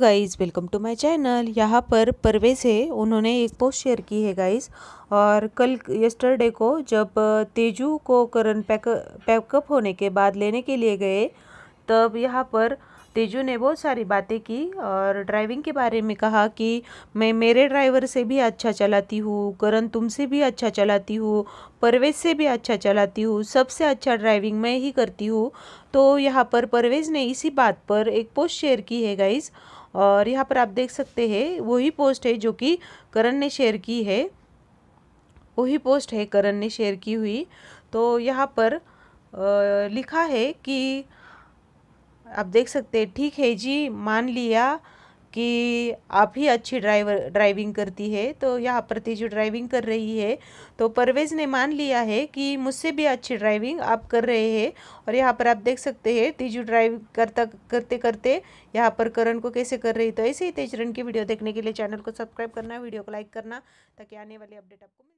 guys welcome to my channel यहाँ पर परवेज है उन्होंने एक पोस्ट शेयर की है गाइज़ और कल यस्टरडे को जब तेजू को करण पैक पैकअप होने के बाद लेने के लिए गए तब यहाँ पर तेजू ने बहुत सारी बातें की और ड्राइविंग के बारे में कहा कि मैं मेरे ड्राइवर से भी अच्छा चलाती हूँ करण तुमसे भी अच्छा चलाती हूँ परवेज से भी अच्छा चलाती हूँ सबसे अच्छा ड्राइविंग मैं ही करती हूँ तो यहाँ पर परवेज ने इसी बात पर एक पोस्ट शेयर की है गाइज़ और यहाँ पर आप देख सकते हैं वही पोस्ट है जो कि करण ने शेयर की है वही पोस्ट है करण ने शेयर की हुई तो यहाँ पर लिखा है कि आप देख सकते हैं ठीक है जी मान लिया कि आप ही अच्छी ड्राइवर ड्राइविंग करती है तो यहाँ प्रति जो ड्राइविंग कर रही है तो परवेज़ ने मान लिया है कि मुझसे भी अच्छी ड्राइविंग आप कर रहे हैं और यहाँ पर आप देख सकते हैं तीजू ड्राइव करता करते करते यहाँ पर करण को कैसे कर रही तो ऐसे ही तेजरन की वीडियो देखने के लिए चैनल को सब्सक्राइब करना वीडियो को लाइक करना ताकि आने वाले अपडेट आपको